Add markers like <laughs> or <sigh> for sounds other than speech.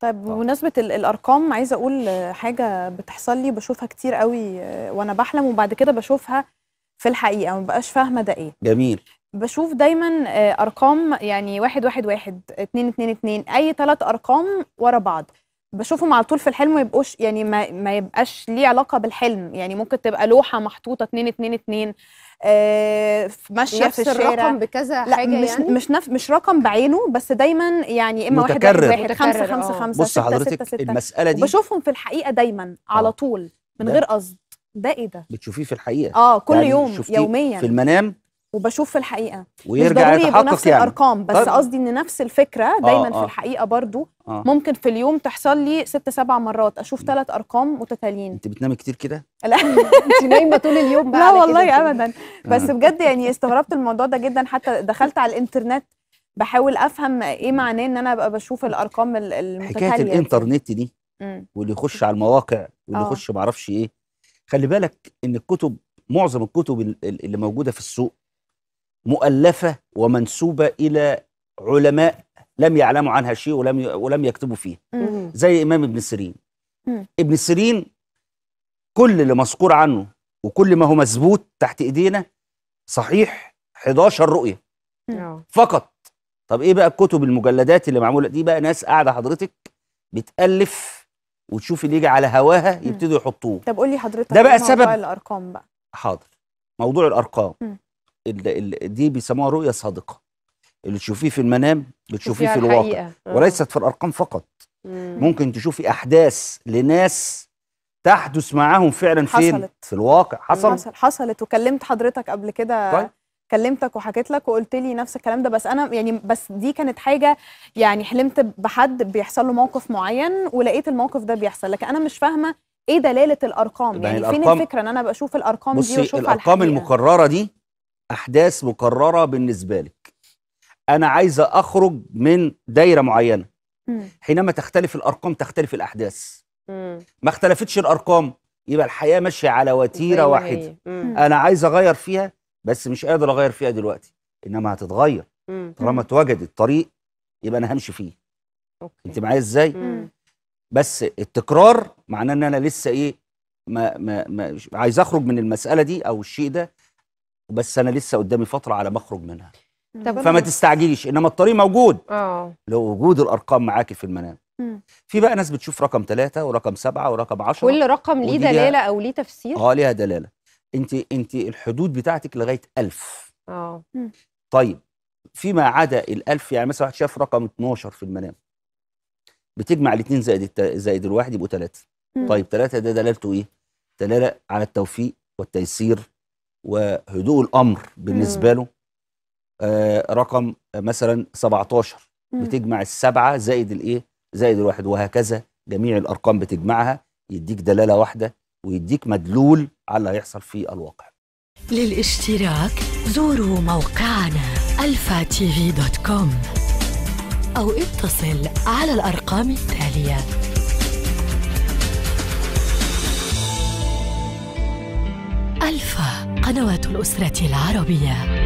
طيب آه. بمناسبه الارقام عايزه اقول حاجه بتحصل لي بشوفها كتير قوي آه، وانا بحلم وبعد كده بشوفها في الحقيقه ما بقاش فاهمه ده ايه جميل بشوف دايما آه، ارقام يعني واحد واحد واحد اتنين اتنين اتنين اي ثلاث ارقام ورا بعض بشوفهم على طول في الحلم ما يبقوش يعني ما, ما يبقاش ليه علاقه بالحلم يعني ممكن تبقى لوحه محطوطه 2 2 2 آه ماشيه في الشارع الرقم بكذا لا حاجه مش يعني مش نف مش رقم بعينه بس دايما يعني اما متكرر. واحد واحد خمسة خمسة آه. خمسة بص حضرتك ستة ستة المساله دي بشوفهم في الحقيقه دايما على آه. طول من غير قصد ده ايه ده بتشوفيه في الحقيقه اه كل يعني يوم يوميا في المنام وبشوف في الحقيقه ويرجع مش ضروري يبقوا نفس يعني. الارقام بس قصدي ان نفس الفكره آه، دايما آه آه. في الحقيقه برضو آه. ممكن في اليوم تحصل لي ست سبع مرات اشوف ثلاث ارقام متتاليين انت بتنامي كتير كده لا <laughs> انت نايمه طول اليوم بقى لا والله ابدا آه. بس بجد يعني استغربت الموضوع ده جدا حتى دخلت على الانترنت بحاول افهم ايه معناه ان انا ابقى بشوف الارقام المتتاليه حكايه الانترنت دي واللي يخش على المواقع واللي آه. يخش معرفش ايه خلي بالك ان الكتب معظم الكتب اللي موجوده في السوق مؤلفة ومنسوبة إلى علماء لم يعلموا عنها شيء ولم ولم يكتبوا فيها زي إمام ابن سيرين ابن سيرين كل اللي مذكور عنه وكل ما هو مثبوت تحت إيدينا صحيح 11 رؤية آه. فقط طب إيه بقى الكتب المجلدات اللي معمولة دي بقى ناس قاعدة حضرتك بتألف وتشوف اللي يجي على هواها يبتدوا يحطوه طب قول لي حضرتك ده بقى إيه سبب الارقام بقى حاضر موضوع الارقام مم. دي بيسموها رؤيه صادقه اللي تشوفيه في المنام بتشوفيه في الواقع آه. وليست في الارقام فقط مم. ممكن تشوفي احداث لناس تحدث معاهم فعلا حصلت. فين في الواقع حصل حصل حصلت وكلمت حضرتك قبل كده طيب. كلمتك وحكيت لك وقلت لي نفس الكلام ده بس انا يعني بس دي كانت حاجه يعني حلمت بحد بيحصل له موقف معين ولقيت الموقف ده بيحصل لكن انا مش فاهمه ايه دلاله الارقام يعني, يعني الأرقام فين الفكره ان انا بشوف الارقام دي واشوفها الارقام الحقيقة. المكرره دي احداث مكرره بالنسبه لك انا عايزه اخرج من دايره معينه حينما تختلف الارقام تختلف الاحداث ما اختلفتش الارقام يبقى الحياه ماشيه على وتيره واحده انا عايز اغير فيها بس مش قادر اغير فيها دلوقتي انما هتتغير طالما اتوجد الطريق يبقى انا همشي فيه أوكي. انت معايا ازاي بس التكرار معناه ان انا لسه ايه ما ما, ما عايز اخرج من المساله دي او الشيء ده بس انا لسه قدامي فتره على ما اخرج منها طب فما تستعجليش انما الطريق موجود اه لو وجود الارقام معاكي في المنام في بقى ناس بتشوف رقم ثلاثة ورقم سبعة ورقم عشرة كل رقم ليه دلالة أو ليه تفسير؟ اه ليها دلالة أنت أنت الحدود بتاعتك لغاية ألف اه طيب فيما عدا الألف يعني مثلا واحد شاف رقم 12 في المنام بتجمع الاثنين زائد الت... زائد الواحد يبقوا ثلاثة طيب ثلاثة ده دلالته إيه؟ دلالة على التوفيق والتيسير وهدوء الامر بالنسبه له آه رقم مثلا 17 مم. بتجمع السبعه زائد الايه زائد الواحد وهكذا جميع الارقام بتجمعها يديك دلاله واحده ويديك مدلول على اللي هيحصل في الواقع للاشتراك زوروا موقعنا الفا تي في دوت كوم او اتصل على الارقام التاليه ألفا قنوات الأسرة العربية